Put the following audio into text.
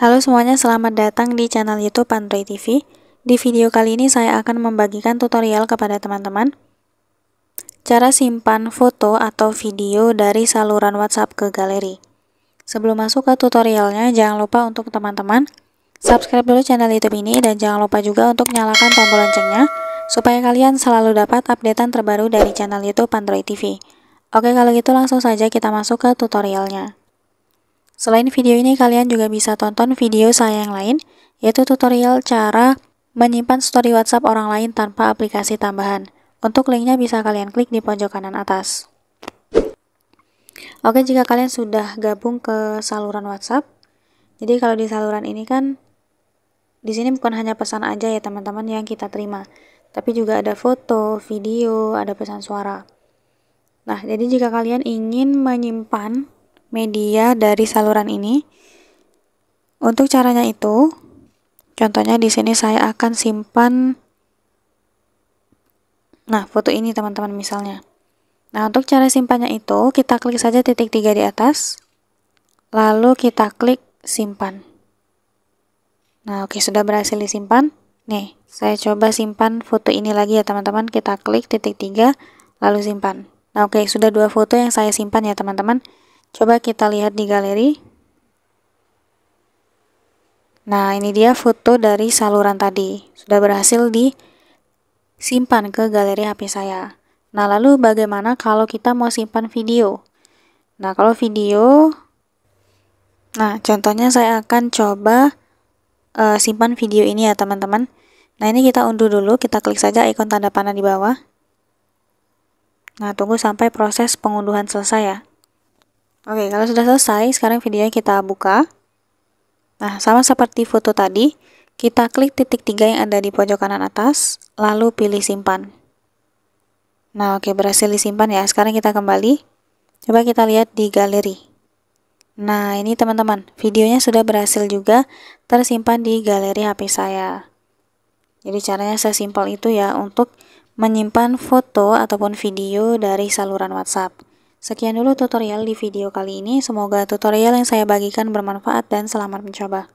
Halo semuanya, selamat datang di channel YouTube Android TV. Di video kali ini saya akan membagikan tutorial kepada teman-teman cara simpan foto atau video dari saluran WhatsApp ke galeri. Sebelum masuk ke tutorialnya, jangan lupa untuk teman-teman subscribe dulu channel YouTube ini dan jangan lupa juga untuk nyalakan tombol loncengnya supaya kalian selalu dapat updatean terbaru dari channel YouTube Android TV. Oke, kalau gitu langsung saja kita masuk ke tutorialnya. Selain video ini, kalian juga bisa tonton video saya yang lain, yaitu tutorial cara menyimpan story WhatsApp orang lain tanpa aplikasi tambahan. Untuk linknya bisa kalian klik di pojok kanan atas. Oke, jika kalian sudah gabung ke saluran WhatsApp, jadi kalau di saluran ini kan, di sini bukan hanya pesan aja ya teman-teman yang kita terima, tapi juga ada foto, video, ada pesan suara. Nah, jadi jika kalian ingin menyimpan media dari saluran ini. Untuk caranya itu, contohnya di sini saya akan simpan nah foto ini teman-teman misalnya. Nah untuk cara simpannya itu kita klik saja titik tiga di atas, lalu kita klik simpan. Nah oke sudah berhasil disimpan. Nih saya coba simpan foto ini lagi ya teman-teman. Kita klik titik tiga lalu simpan. Nah oke sudah dua foto yang saya simpan ya teman-teman. Coba kita lihat di galeri. Nah, ini dia foto dari saluran tadi. Sudah berhasil disimpan ke galeri HP saya. Nah, lalu bagaimana kalau kita mau simpan video? Nah, kalau video... Nah, contohnya saya akan coba uh, simpan video ini ya, teman-teman. Nah, ini kita unduh dulu. Kita klik saja ikon tanda panah di bawah. Nah, tunggu sampai proses pengunduhan selesai ya. Oke, kalau sudah selesai, sekarang videonya kita buka. Nah, sama seperti foto tadi, kita klik titik tiga yang ada di pojok kanan atas, lalu pilih simpan. Nah, oke, berhasil disimpan ya. Sekarang kita kembali. Coba kita lihat di galeri. Nah, ini teman-teman, videonya sudah berhasil juga tersimpan di galeri HP saya. Jadi caranya sesimpel itu ya untuk menyimpan foto ataupun video dari saluran WhatsApp. Sekian dulu tutorial di video kali ini, semoga tutorial yang saya bagikan bermanfaat dan selamat mencoba.